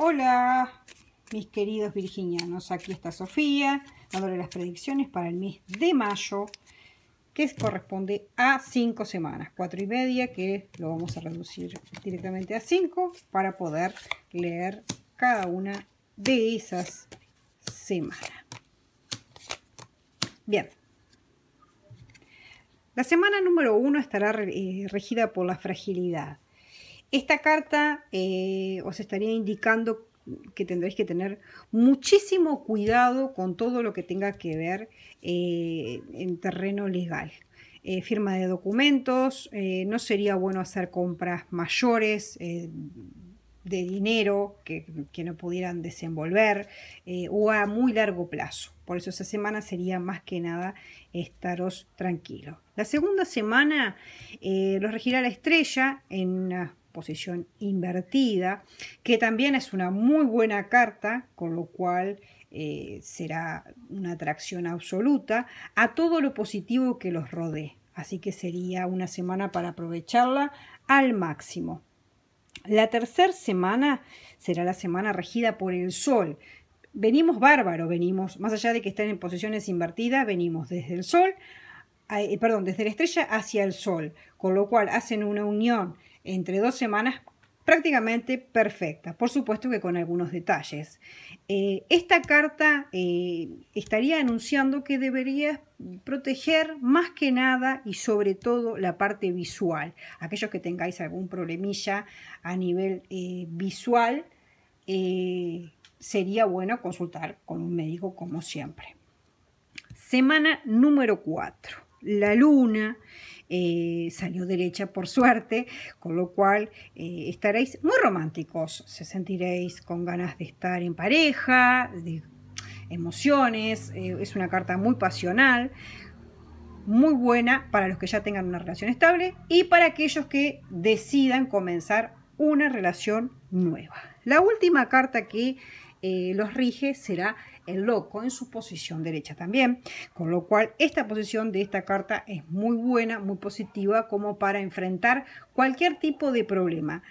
Hola, mis queridos virginianos. Aquí está Sofía, dándole las predicciones para el mes de mayo, que corresponde a cinco semanas, cuatro y media, que lo vamos a reducir directamente a cinco para poder leer cada una de esas semanas. Bien. La semana número uno estará eh, regida por la fragilidad esta carta eh, os estaría indicando que tendréis que tener muchísimo cuidado con todo lo que tenga que ver eh, en terreno legal. Eh, firma de documentos, no sería bueno hacer compras mayores de dinero que, que, no pudieran desenvolver o a muy largo plazo. Por eso esa semana sería más que nada estaros tranquilos. La segunda semana los regirá la estrella en posición invertida, que también es una muy buena carta, con lo cual eh, será una atracción absoluta a todo lo positivo que los rodee. Así que sería una semana para aprovecharla al máximo. La tercera semana será la semana regida por el Sol. Venimos bárbaro, venimos, más allá de que estén en posiciones invertidas, venimos desde el Sol eh, perdón, desde la estrella hacia el Sol, con lo cual hacen una unión entre dos semanas prácticamente perfecta, por supuesto que con algunos detalles. Eh, esta carta eh, estaría anunciando que deberías proteger más que nada y sobre todo la parte visual. Aquellos que tengáis algún problemilla a nivel visual, sería bueno consultar con un médico como siempre. Semana número 4 la luna. Eh, salió derecha por suerte, con lo cual eh, estaréis muy románticos, se sentiréis con ganas de estar en pareja, de emociones, eh, es una carta muy pasional, muy buena para los que ya tengan una relación estable y para aquellos que decidan comenzar una relación nueva. La última carta que eh, los rige será el loco en su posición derecha también. Con lo cual, esta posición de esta carta es muy buena, muy positiva como para enfrentar cualquier tipo de problema.